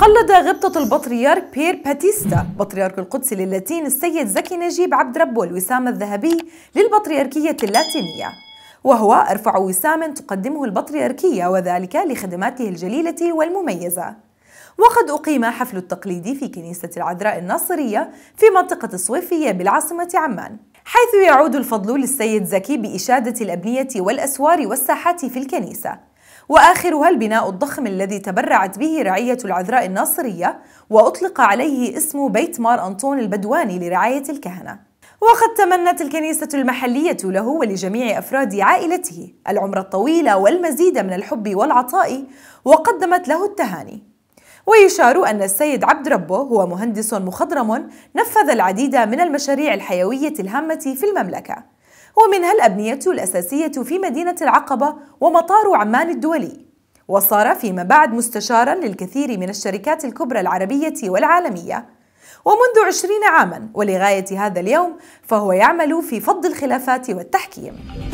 قلد غبطة البطريرك بير باتيستا بطريرك القدس للاتين السيد زكي نجيب عبد ربه الوسام الذهبي للبطريركية اللاتينية وهو أرفع وسام تقدمه البطريركية وذلك لخدماته الجليلة والمميزة وقد أقيم حفل التقليدي في كنيسة العذراء الناصرية في منطقة الصويفية بالعاصمة عمان حيث يعود الفضل للسيد زكي بإشادة الأبنية والأسوار والساحات في الكنيسة واخرها البناء الضخم الذي تبرعت به رعيه العذراء الناصريه واطلق عليه اسم بيت مار انطون البدواني لرعايه الكهنه وقد تمنت الكنيسة المحلية له ولجميع أفراد عائلته العمر الطويل والمزيد من الحب والعطاء وقدمت له التهاني ويشار أن السيد عبد ربه هو مهندس مخضرم نفذ العديد من المشاريع الحيوية الهامة في المملكة ومنها الأبنية الأساسية في مدينة العقبة ومطار عمان الدولي وصار فيما بعد مستشارا للكثير من الشركات الكبرى العربية والعالمية ومنذ عشرين عاما ولغاية هذا اليوم فهو يعمل في فض الخلافات والتحكيم